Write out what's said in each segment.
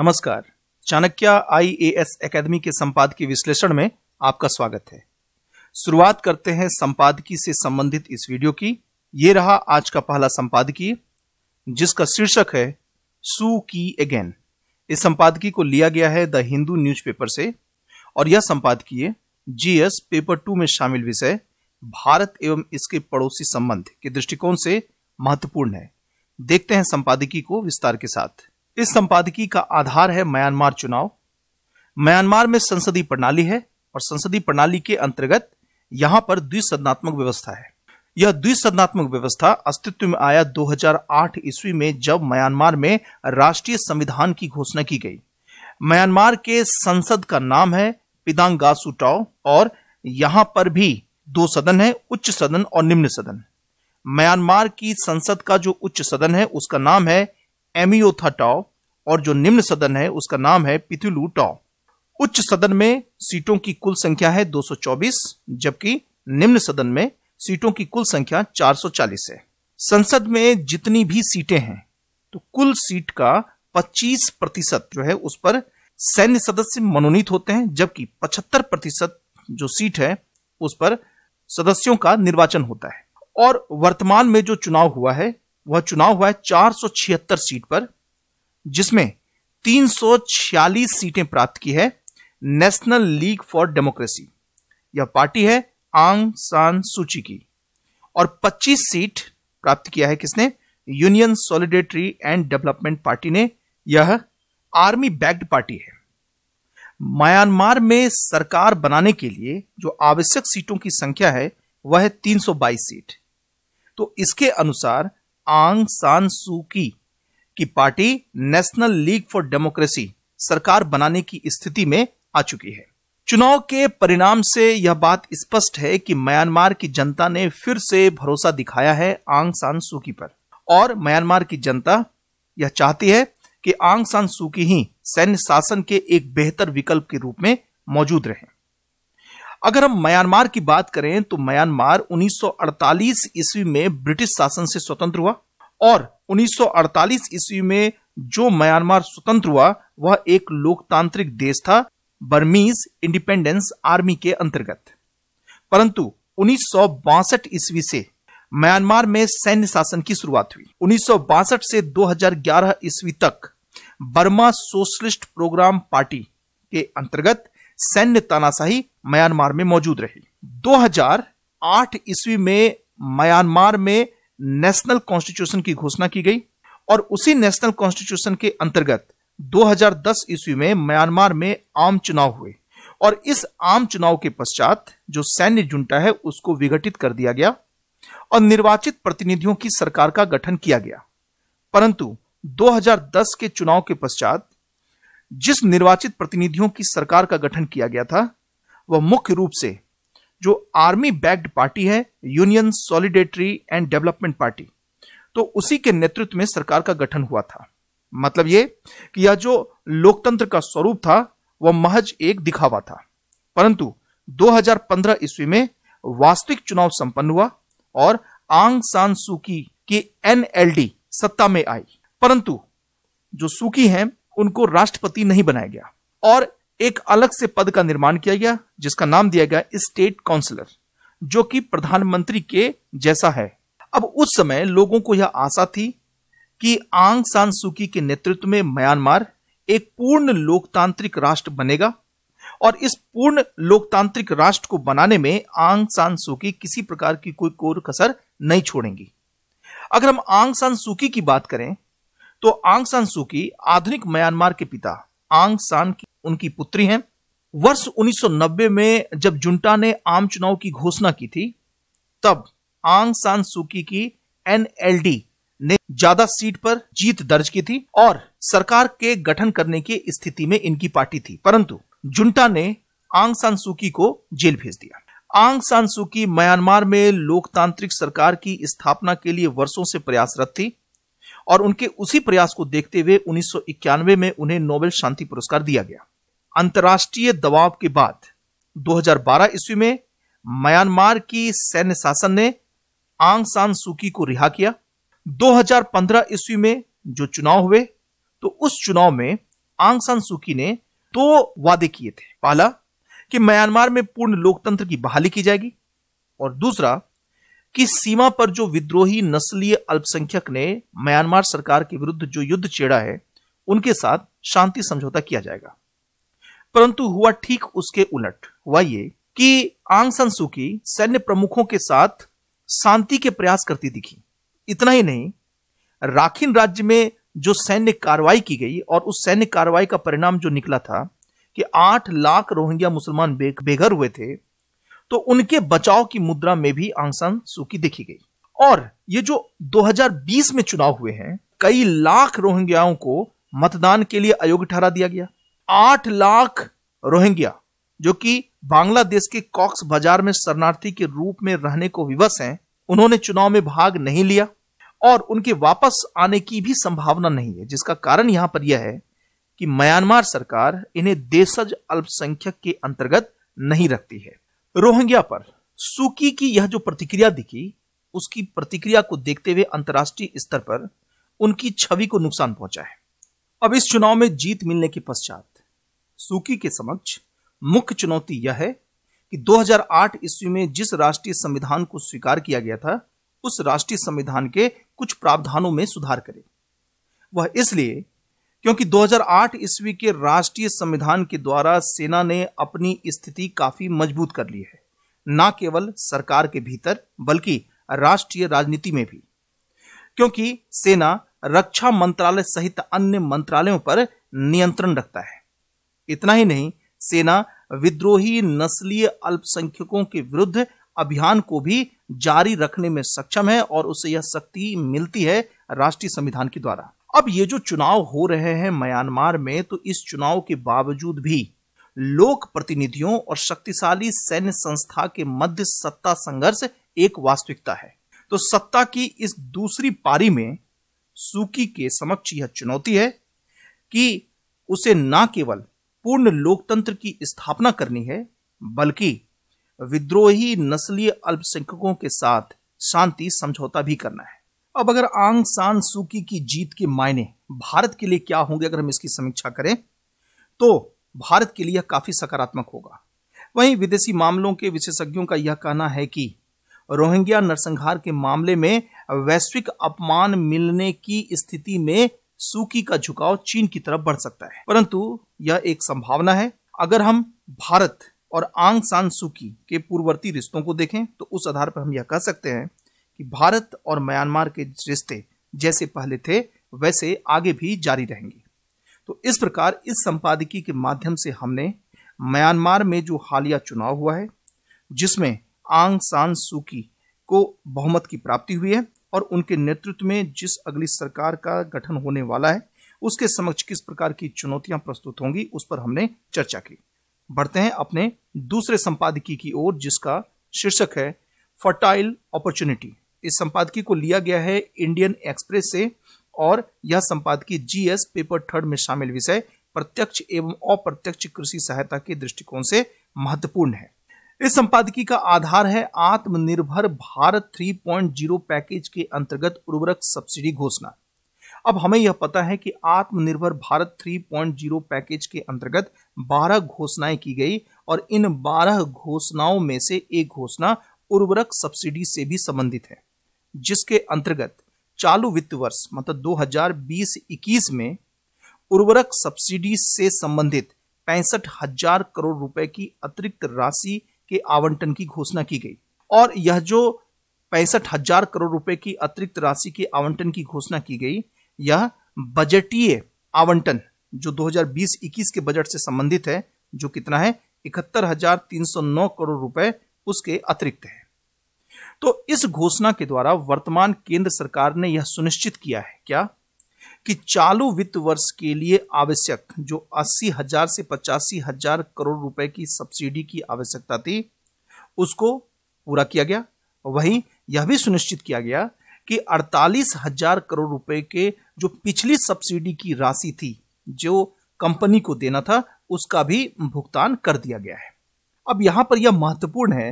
नमस्कार चाणक्य आई A S अकेदमी के संपादकीय विश्लेषण में आपका स्वागत है शुरुआत करते हैं संपादकीय से संबंधित इस वीडियो की ये रहा आज का पहला संपादकीय जिसका शीर्षक है सू की अगेन इस संपादकीय को लिया गया है द हिंदू न्यूज़पेपर से और यह संपादकीय जीएस पेपर टू में शामिल विषय भारत एवं इसके पड़ोसी संबंध के दृष्टिकोण से महत्वपूर्ण है देखते हैं संपादकीय को विस्तार के साथ इस संपादकीय का आधार है म्यांमार चुनाव म्यांमार में संसदीय प्रणाली है और संसदीय प्रणाली के अंतर्गत यहां पर द्विसदनात्मक व्यवस्था है यह द्विसदनात्मक व्यवस्था अस्तित्व में आया 2008 ईस्वी में जब म्यांमार में राष्ट्रीय संविधान की घोषणा की गई म्यांमार के संसद का नाम है पिदांग गासुटाओ और यहां पर भी दो सदन है उच्च सदन और निम्न सदन म्यांमार की संसद का जो उच्च सदन है उसका नाम है एमियोथा टॉ और जो निम्न सदन है उसका नाम है पिथुलू टॉ उच्च सदन में सीटों की कुल संख्या है 224 जबकि निम्न सदन में सीटों की कुल संख्या 440 है संसद में जितनी भी सीटें हैं तो कुल सीट का 25 प्रतिशत जो है उस पर सैन्य सदस्य मनोनीत होते हैं जबकि 75 प्रतिशत जो सीट है उस पर सदस्यों का निर्वाचन होता है और वर्तमान में जो चुनाव हुआ है वह चुनाव हुआ है चार सीट पर जिसमें 346 सीटें प्राप्त की है नेशनल लीग फॉर डेमोक्रेसी यह पार्टी है आंग सान सूची की और 25 सीट प्राप्त किया है किसने union solidarity and development party ने यह आर्मी बैक्ड पार्टी है म्यांमार में सरकार बनाने के लिए जो आवश्यक सीटों की संख्या है वह है 322 सीट तो इसके अनुसार आंग सान सू की party national league for democracy सरकार बनाने की स्थिति में आ चुकी है चुनाव के परिणाम से यह बात स्पष्ट है कि म्यांमार की जनता ने फिर से भरोसा दिखाया है आंग सान की पर और म्यांमार की जनता यह चाहती है कि आंग सान की ही सैन्य शासन के एक बेहतर विकल्प के रूप में मौजूद रहें अगर हम म्यांमार की बात करें तो म्यांमार 1948 ईस्वी में ब्रिटिश शासन से स्वतंत्र हुआ और 1948 ईस्वी में जो म्यांमार स्वतंत्र हुआ वह एक लोकतांत्रिक देश था बर्मीज इंडिपेंडेंस आर्मी के अंतर्गत परंतु उन्नीस ईस्वी से म्यांमार में सैन्य शासन की शुरुआत हुई उन्नीस से 2011 ईस्वी तक बर्मा सोशलिस्ट प्रोग्राम पार्टी के अंतर्गत सैन्य तानाशाही म्यांमार में मौजूद रही 2008 ईस्वी में म्यांमार में नेशनल कॉन्स्टिट्यूशन की घोषणा की गई और उसी नेशनल कॉन्स्टिट्यूशन के अंतर्गत 2010 ईस्वी में म्यांमार में आम चुनाव हुए और इस आम चुनाव के पश्चात जो सैन्य जुंटा है उसको विघटित कर दिया गया और निर्वाचित प्रतिनिधियों की सरकार का गठन किया गया परंतु 2010 के चुनाव के पश्चात जिस निर्वाचित प्रतिनिधियों की सरकार का गठन किया गया था वह मुख्य रूप से जो आर्मी बैक्ड पार्टी है union solidarity and development party तो उसी के नेतृत्व में सरकार का गठन हुआ था मतलब यह कि यह जो लोकतंत्र का स्वरूप था वह महज एक दिखावा था परंतु 2015 ईस्वी में वास्तविक चुनाव संपन्न हुआ और आंग सान सुकी की एनएलडी सत्ता में आई परंतु जो सुकी हैं उनको राष्ट्रपति नहीं बनाया गया और एक अलग से पद का निर्माण किया गया जिसका नाम दिया गया स्टेट काउंसलर जो कि प्रधानमंत्री के जैसा है अब उस समय लोगों को यह आशा थी कि आंग सान सुकी के नेतृत्व में म्यांमार एक पूर्ण लोकतांत्रिक राष्ट्र बनेगा और इस पूर्ण लोकतांत्रिक राष्ट्र को बनाने में आंग सान सुकी किसी प्रकार की कोई कोर कसर नहीं छोड़ेंगी अगर हम आंग सान सुकी की बात करें तो आंग सान की आधुनिक म्यांमार के पिता आंग सान की उनकी पुत्री हैं वर्ष 1990 में जब जुंटा ने आम चुनाव की घोषणा की थी तब आंग सान सु की एनएलडी ने ज्यादा सीट पर जीत दर्ज की थी और सरकार के गठन करने की स्थिति में इनकी पार्टी थी परंतु जुंटा ने आंग सान सु को जेल भेज दिया आंग सान सु म्यांमार में लोकतांत्रिक सरकार की स्थापना के लिए वर्षों से प्रयासरत थी और उनके उसी प्रयास को देखते हुए उन्नीस में उन्हें नोबेल शांति पुरस्कार दिया गया अंतर्राष्ट्रीय दबाव के बाद 2012 ईस्वी में म्यांमार की सैन्य शासन ने आंग सान सुकी को रिहा किया 2015 ईस्वी में जो चुनाव हुए तो उस चुनाव में आंग सान सुकी ने दो वादे किए थे पहला कि म्यांमार में पूर्ण लोकतंत्र की बहाली की जाएगी और दूसरा कि सीमा पर जो विद्रोही नस्लीय अल्पसंख्यक ने म्यांमार सरकार के विरुद्ध जो युद्ध छेड़ा है उनके साथ शांति समझौता किया जाएगा परंतु हुआ ठीक उसके उलट हुआ ये कि आंग सन सुकी सैन्य प्रमुखों के साथ शांति के प्रयास करती दिखी इतना ही नहीं राखिन राज्य में जो सैन्य कार्रवाई की गई और उस सैन्य कार्रवाई का परिणाम जो निकला था कि आठ लाख रोहिंग्या मुसलमान बेघर हुए थे तो उनके बचाव की मुद्रा में भी आंगसान सूखी देखी गई और ये जो 2020 में चुनाव हुए हैं कई लाख रोहिंग्याओं को मतदान के लिए अयोग्य ठहरा दिया गया आठ लाख रोहिंग्या जो कि बांग्लादेश के कॉक्स बाजार में शरणार्थी के रूप में रहने को विवश हैं उन्होंने चुनाव में भाग नहीं लिया और उनके वापस आने की भी संभावना नहीं है जिसका कारण यहां पर यह है कि म्यांमार सरकार इन्हें देशज अल्पसंख्यक के अंतर्गत नहीं रखती है रोहिंग्या पर सुकी की यह जो प्रतिक्रिया दिखी उसकी प्रतिक्रिया को देखते हुए अंतर्राष्ट्रीय स्तर पर उनकी छवि को नुकसान पहुंचा है अब इस चुनाव में जीत मिलने के पश्चात सुकी के समक्ष मुख्य चुनौती यह है कि 2008 ईस्वी में जिस राष्ट्रीय संविधान को स्वीकार किया गया था उस राष्ट्रीय संविधान के कुछ प्रावधानों में सुधार करे वह इसलिए क्योंकि 2008 ईस्वी के राष्ट्रीय संविधान के द्वारा सेना ने अपनी स्थिति काफी मजबूत कर ली है न केवल सरकार के भीतर बल्कि राष्ट्रीय राजनीति में भी क्योंकि सेना रक्षा मंत्रालय सहित अन्य मंत्रालयों पर नियंत्रण रखता है इतना ही नहीं सेना विद्रोही नस्लीय अल्पसंख्यकों के विरुद्ध अभियान को भी जारी रखने में सक्षम है और उसे यह शक्ति मिलती है राष्ट्रीय संविधान के द्वारा अब ये जो चुनाव हो रहे हैं म्यांमार में तो इस चुनाव के बावजूद भी लोक प्रतिनिधियों और शक्तिशाली सैन्य संस्था के मध्य सत्ता संघर्ष एक वास्तविकता है तो सत्ता की इस दूसरी पारी में सूकी के समक्ष यह चुनौती है कि उसे न केवल पूर्ण लोकतंत्र की स्थापना करनी है बल्कि विद्रोही नस्लीय अल्पसंख्यकों के साथ शांति समझौता भी करना है अब अगर आंग सान सूकी की जीत के मायने भारत के लिए क्या होंगे अगर हम इसकी समीक्षा करें तो भारत के लिए काफी सकारात्मक होगा वहीं विदेशी मामलों के विशेषज्ञों का यह कहना है कि रोहिंग्या नरसंहार के मामले में वैश्विक अपमान मिलने की स्थिति में सूकी का झुकाव चीन की तरफ बढ़ सकता है परंतु यह एक संभावना है अगर हम भारत और आंग सान सूकी के पूर्ववर्ती रिश्तों को देखें तो उस आधार पर हम यह कह सकते हैं कि भारत और म्यांमार के रिश्ते जैसे पहले थे वैसे आगे भी जारी रहेंगे तो इस प्रकार इस संपादकीय के माध्यम से हमने म्यांमार में जो हालिया चुनाव हुआ है जिसमें आंग सान सूकी को बहुमत की प्राप्ति हुई है और उनके नेतृत्व में जिस अगली सरकार का गठन होने वाला है उसके समक्ष किस प्रकार की चुनौतियां प्रस्तुत होंगी उस पर हमने चर्चा की बढ़ते हैं अपने दूसरे संपादकीय की ओर जिसका शीर्षक है फर्टाइल अपॉर्चुनिटी इस संपादकीय को लिया गया है इंडियन एक्सप्रेस से और यह संपादकीय जीएस पेपर थर्ड में शामिल विषय प्रत्यक्ष एवं अप्रत्यक्ष कृषि सहायता के दृष्टिकोण से महत्वपूर्ण है इस संपादकीय का आधार है आत्मनिर्भर भारत 3.0 पैकेज के अंतर्गत उर्वरक सब्सिडी घोषणा अब हमें यह पता है कि आत्मनिर्भर भारत 3.0 पैकेज के अंतर्गत 12 घोषणाएं की गई और इन 12 घोषणाओं में से एक घोषणा उर्वरक सब्सिडी से भी संबंधित है जिसके अंतर्गत चालू वित्त वर्ष मतलब 2020-21 में उर्वरक सब्सिडी से संबंधित पैंसठ हजार करोड़ रुपए की अतिरिक्त राशि के आवंटन की घोषणा की गई और यह जो पैंसठ हजार करोड़ रुपए की अतिरिक्त राशि के आवंटन की घोषणा की गई यह बजटीय आवंटन जो 2020-21 के बजट से संबंधित है जो कितना है इकहत्तर हजार तीन सौ नौ करोड़ रुपए उसके अतिरिक्त है तो इस घोषणा के द्वारा वर्तमान केंद्र सरकार ने यह सुनिश्चित किया है क्या कि चालू वित्त वर्ष के लिए आवश्यक जो अस्सी हजार से पचासी हजार करोड़ रुपए की सब्सिडी की आवश्यकता थी उसको पूरा किया गया वहीं यह भी सुनिश्चित किया गया कि अड़तालीस हजार करोड़ रुपए के जो पिछली सब्सिडी की राशि थी जो कंपनी को देना था उसका भी भुगतान कर दिया गया है अब यहां पर यह महत्वपूर्ण है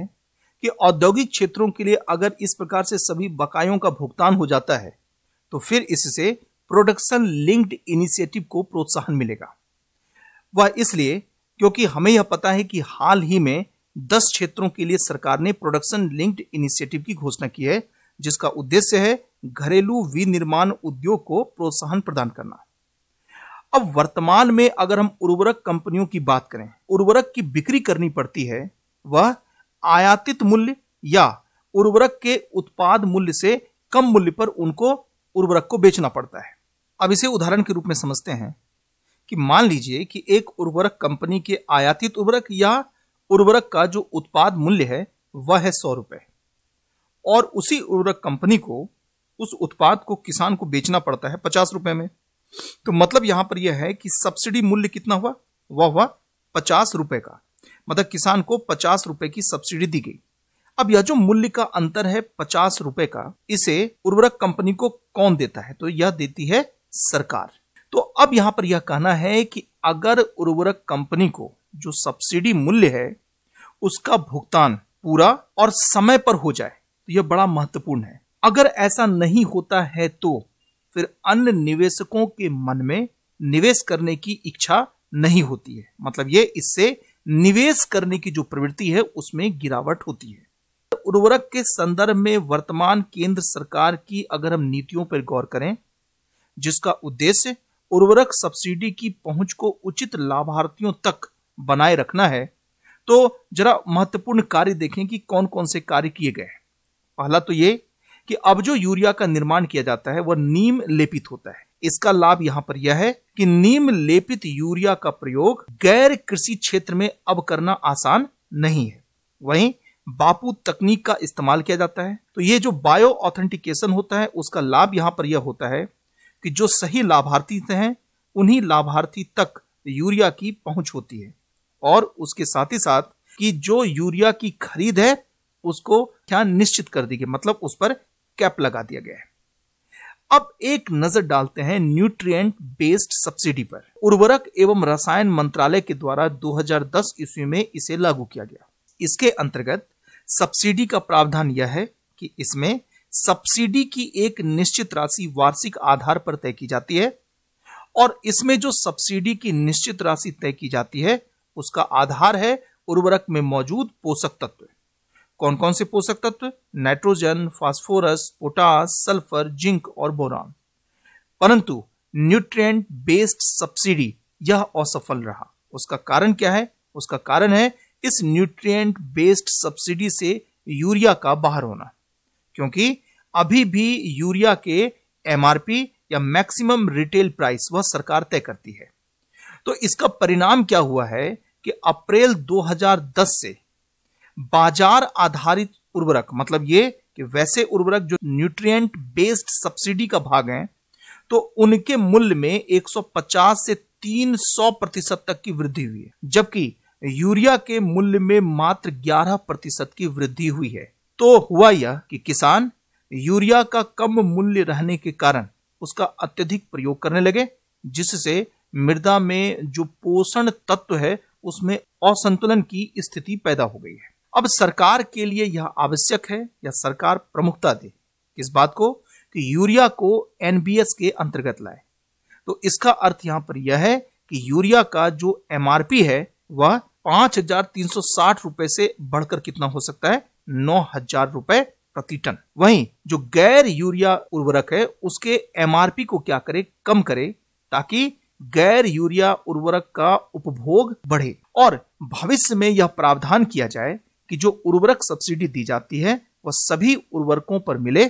कि औद्योगिक क्षेत्रों के लिए अगर इस प्रकार से सभी बकायों का भुगतान हो जाता है तो फिर इससे प्रोडक्शन लिंक्ड इनिशिएटिव को प्रोत्साहन मिलेगा वह इसलिए क्योंकि हमें यह पता है कि हाल ही में दस क्षेत्रों के लिए सरकार ने प्रोडक्शन लिंक्ड इनिशिएटिव की घोषणा की है जिसका उद्देश्य है घरेलू विनिर्माण उद्योग को प्रोत्साहन प्रदान करना अब वर्तमान में अगर हम उर्वरक कंपनियों की बात करें उर्वरक की बिक्री करनी पड़ती है वह आयातित मूल्य या उर्वरक के उत्पाद मूल्य से कम मूल्य पर उनको उर्वरक को बेचना पड़ता है अब इसे उदाहरण के रूप में समझते हैं कि मान लीजिए कि एक उर्वरक कंपनी के आयातित उर्वरक या उर्वरक का जो उत्पाद मूल्य है वह है सौ रुपये और उसी उर्वरक कंपनी को उस उत्पाद को किसान को बेचना पड़ता है पचास रुपए में तो मतलब यहां पर यह है कि सब्सिडी मूल्य कितना हुआ वह हुआ पचास रुपए का मतलब किसान को पचास रुपए की सब्सिडी दी गई अब यह जो मूल्य का अंतर है पचास रुपए का इसे उर्वरक कंपनी को कौन देता है तो यह देती है सरकार तो अब यहां पर यह कहना है कि अगर उर्वरक कंपनी को जो सब्सिडी मूल्य है उसका भुगतान पूरा और समय पर हो जाए तो यह बड़ा महत्वपूर्ण है अगर ऐसा नहीं होता है तो फिर अन्य निवेशकों के मन में निवेश करने की इच्छा नहीं होती है मतलब ये इससे निवेश करने की जो प्रवृत्ति है उसमें गिरावट होती है उर्वरक के संदर्भ में वर्तमान केंद्र सरकार की अगर हम नीतियों पर गौर करें जिसका उद्देश्य उर्वरक सब्सिडी की पहुंच को उचित लाभार्थियों तक बनाए रखना है तो जरा महत्वपूर्ण कार्य देखें कि कौन कौन से कार्य किए गए पहला तो ये कि अब जो यूरिया का निर्माण किया जाता है वह नीम लेपित होता है इसका लाभ यहाँ पर यह है कि नीम लेपित यूरिया का प्रयोग गैर कृषि क्षेत्र में अब करना आसान नहीं है वहीं बापू तकनीक का इस्तेमाल किया जाता है तो ये जो बायो ऑथेंटिकेशन होता है उसका लाभ यहाँ पर यह होता है कि जो सही लाभार्थी हैं उन्हीं लाभार्थी तक यूरिया की पहुंच होती है और उसके साथ ही साथ कि जो यूरिया की खरीद है उसको क्या निश्चित कर दी गई मतलब उस पर कैप लगा दिया गया है अब एक नजर डालते हैं न्यूट्रिएंट बेस्ड सब्सिडी पर उर्वरक एवं रसायन मंत्रालय के द्वारा 2010 ईस्वी में इसे लागू किया गया इसके अंतर्गत सब्सिडी का प्रावधान यह है कि इसमें सब्सिडी की एक निश्चित राशि वार्षिक आधार पर तय की जाती है और इसमें जो सब्सिडी की निश्चित राशि तय की जाती है उसका आधार है उर्वरक में मौजूद पोषक तत्व कौन कौन से पोषक तत्व nitrogen phosphorus potash sulphur zinc और बोरान परंतु न्यूट्रिएंट बेस्ड सब्सिडी यह असफल रहा उसका कारण क्या है उसका कारण है इस न्यूट्रिएंट बेस्ड सब्सिडी से यूरिया का बाहर होना क्योंकि अभी भी यूरिया के एमआरपी या मैक्सिमम रिटेल प्राइस वह सरकार तय करती है तो इसका परिणाम क्या हुआ है कि अप्रैल 2010 से बाजार आधारित उर्वरक मतलब ये कि वैसे उर्वरक जो न्यूट्रिएंट बेस्ड सब्सिडी का भाग हैं तो उनके मूल्य में 150 से 300 प्रतिशत तक की वृद्धि हुई है जबकि यूरिया के मूल्य में मात्र 11 प्रतिशत की वृद्धि हुई है तो हुआ यह कि किसान यूरिया का कम मूल्य रहने के कारण उसका अत्यधिक प्रयोग करने लगे जिससे मृदा में जो पोषण तत्व है उसमें असंतुलन की स्थिति पैदा हो गई है अब सरकार के लिए यह आवश्यक है या सरकार प्रमुखता दे इस बात को कि यूरिया को एनबीएस के अंतर्गत लाए तो इसका अर्थ यहां पर यह है कि यूरिया का जो एमआरपी है वह पांच हजार तीन सौ साठ रुपए से बढ़कर कितना हो सकता है नौ हजार रुपए प्रति टन वहीं जो गैर यूरिया उर्वरक है उसके एमआरपी को क्या करे कम करे ताकि गैर यूरिया उर्वरक का उपभोग बढ़े और भविष्य में यह प्रावधान किया जाए कि जो उर्वरक सब्सिडी दी जाती है वह सभी उर्वरकों पर मिले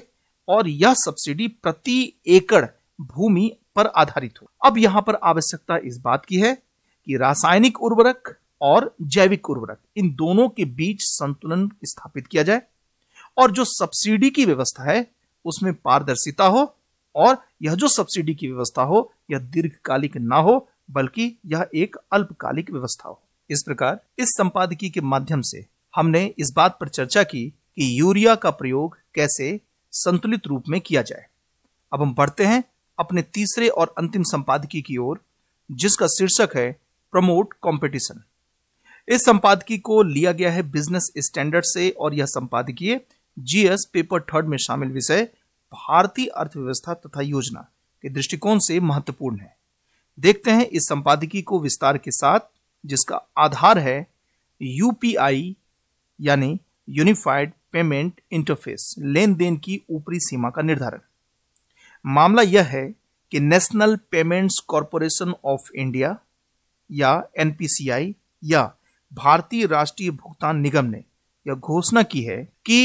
और यह सब्सिडी प्रति एकड़ भूमि पर आधारित हो अब यहां पर आवश्यकता इस बात की है कि रासायनिक उर्वरक और जैविक उर्वरक इन दोनों के बीच संतुलन स्थापित किया जाए और जो सब्सिडी की व्यवस्था है उसमें पारदर्शिता हो और यह जो सब्सिडी की व्यवस्था हो यह दीर्घकालिक ना हो बल्कि यह एक अल्पकालिक व्यवस्था हो इस प्रकार इस संपादकीय के माध्यम से हमने इस बात पर चर्चा की कि यूरिया का प्रयोग कैसे संतुलित रूप में किया जाए अब हम बढ़ते हैं अपने तीसरे और अंतिम संपादकीय की ओर जिसका शीर्षक है प्रमोट कंपटीशन इस संपादकीय को लिया गया है बिजनेस स्टैंडर्ड से और यह संपादकीय जीएस पेपर थर्ड में शामिल विषय भारतीय अर्थव्यवस्था तथा योजना के दृष्टिकोण से महत्वपूर्ण है देखते हैं इस संपादकीय को विस्तार के साथ जिसका आधार है यूपीआई यानी यूनिफाइड पेमेंट इंटरफेस लेन देन की ऊपरी सीमा का निर्धारण मामला यह है कि national payments corporation of India या एनपीसीआई या भारतीय राष्ट्रीय भुगतान निगम ने यह घोषणा की है कि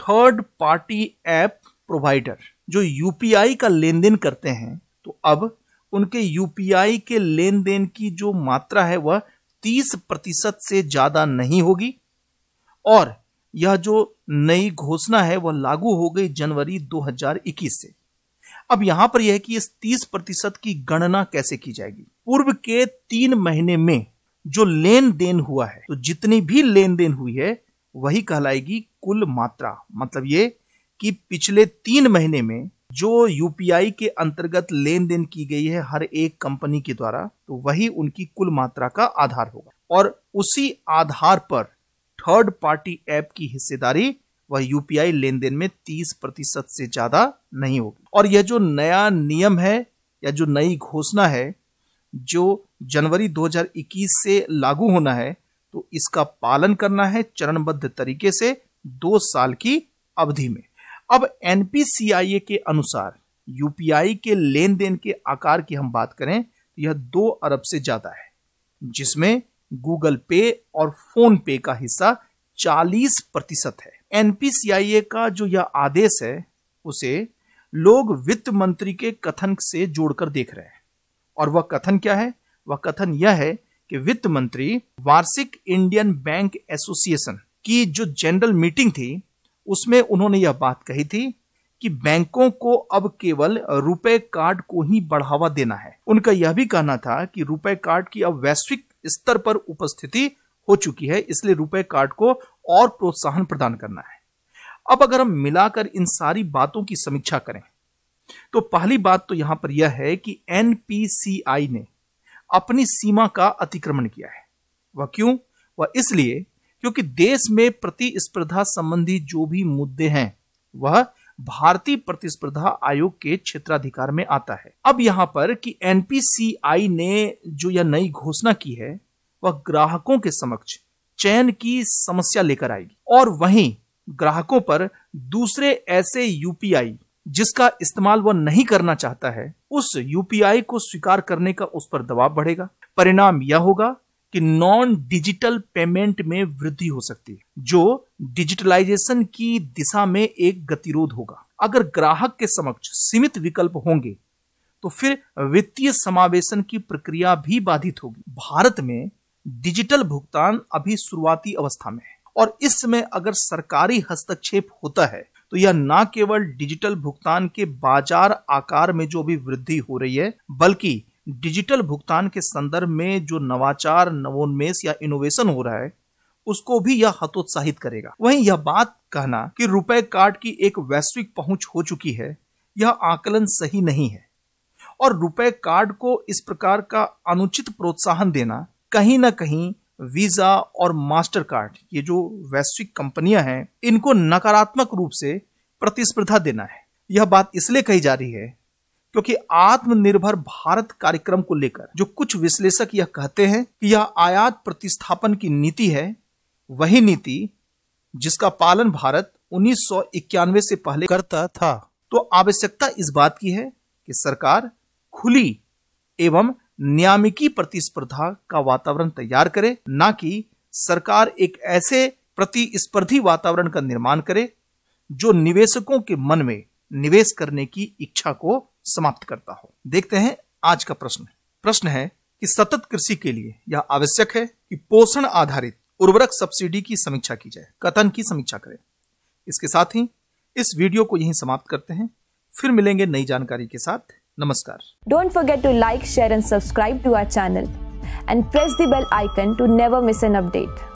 थर्ड पार्टी ऐप प्रोवाइडर जो यूपीआई का लेन देन करते हैं तो अब उनके यूपीआई के लेन देन की जो मात्रा है वह 30 प्रतिशत से ज़्यादा नहीं होगी और यह जो नई घोषणा है वह लागू हो गई जनवरी 2021 से अब यहां पर यह है कि इस 30 प्रतिशत की गणना कैसे की जाएगी पूर्व के तीन महीने में जो लेन देन हुआ है तो जितनी भी लेन देन हुई है वही कहलाएगी कुल मात्रा मतलब ये कि पिछले तीन महीने में जो यूपीआई के अंतर्गत लेन देन की गई है हर एक कंपनी के द्वारा तो वही उनकी कुल मात्रा का आधार होगा और उसी आधार पर थर्ड पार्टी ऐप की हिस्सेदारी वह यूपीआई लेन देन में 30 प्रतिशत से ज्यादा नहीं होगी और यह जो नया नियम है या जो नई घोषणा है जो जनवरी 2021 से लागू होना है तो इसका पालन करना है चरणबद्ध तरीके से दो साल की अवधि में अब एनपीसीआईए के अनुसार यूपीआई के लेन देन के आकार की हम बात करें तो यह दो अरब से ज्यादा है जिसमें गूगल पे और फोन पे का हिस्सा 40 प्रतिशत है एनपीसीआईए का जो यह आदेश है उसे लोग वित्त मंत्री के कथन से जोड़कर देख रहे हैं और वह कथन क्या है वह कथन यह है कि वित्त मंत्री वार्षिक इंडियन बैंक एसोसिएशन की जो जनरल मीटिंग थी उसमें उन्होंने यह बात कही थी कि बैंकों को अब केवल रुपए कार्ड को ही बढ़ावा देना है उनका यह भी कहना था कि रुपए कार्ड की अब वैश्विक स्तर पर उपस्थिति हो चुकी है इसलिए रुपए कार्ड को और प्रोत्साहन प्रदान करना है अब अगर हम मिलाकर इन सारी बातों की समीक्षा करें तो पहली बात तो यहां पर यह है कि एनपीसीआई ने अपनी सीमा का अतिक्रमण किया है वह क्यों वह इसलिए क्योंकि देश में प्रतिस्पर्धा संबंधी जो भी मुद्दे हैं वह भारतीय प्रतिस्पर्धा आयोग के क्षेत्राधिकार में आता है अब यहाँ पर कि एनपीसीआई ने जो यह नई घोषणा की है वह ग्राहकों के समक्ष चयन की समस्या लेकर आएगी और वहीं ग्राहकों पर दूसरे ऐसे यूपीआई जिसका इस्तेमाल वह नहीं करना चाहता है उस यूपीआई को स्वीकार करने का उस पर दबाव बढ़ेगा परिणाम यह होगा कि नॉन डिजिटल पेमेंट में वृद्धि हो सकती है जो डिजिटलाइजेशन की दिशा में एक गतिरोध होगा अगर ग्राहक के समक्ष सीमित विकल्प होंगे तो फिर वित्तीय समावेशन की प्रक्रिया भी बाधित होगी भारत में डिजिटल भुगतान अभी शुरुआती अवस्था में है और इसमें अगर सरकारी हस्तक्षेप होता है तो यह न केवल डिजिटल भुगतान के बाजार आकार में जो भी वृद्धि हो रही है बल्कि डिजिटल भुगतान के संदर्भ में जो नवाचार नवोन्मेष या इनोवेशन हो रहा है उसको भी यह हतोत्साहित करेगा वहीं यह बात कहना कि रुपए कार्ड की एक वैश्विक पहुंच हो चुकी है यह आकलन सही नहीं है और रुपए कार्ड को इस प्रकार का अनुचित प्रोत्साहन देना कहीं ना कहीं वीजा और मास्टर कार्ड ये जो वैश्विक कंपनियां हैं इनको नकारात्मक रूप से प्रतिस्पर्धा देना है यह बात इसलिए कही जा रही है क्योंकि आत्मनिर्भर भारत कार्यक्रम को लेकर जो कुछ विश्लेषक यह कहते हैं कि यह आयात प्रतिस्थापन की नीति है वही नीति जिसका पालन भारत उन्नीस से पहले करता था तो आवश्यकता इस बात की है कि सरकार खुली एवं नियामिकी प्रतिस्पर्धा का वातावरण तैयार करे ना कि सरकार एक ऐसे प्रतिस्पर्धी वातावरण का निर्माण करे जो निवेशकों के मन में निवेश करने की इच्छा को समाप्त करता हूं देखते हैं आज का प्रश्न प्रश्न है कि सतत कृषि के लिए यह आवश्यक है कि पोषण आधारित उर्वरक सब्सिडी की समीक्षा की जाए कथन की समीक्षा करें इसके साथ ही इस वीडियो को यहीं समाप्त करते हैं फिर मिलेंगे नई जानकारी के साथ नमस्कार don't forget to like share and subscribe to our channel and press the bell icon to never miss an update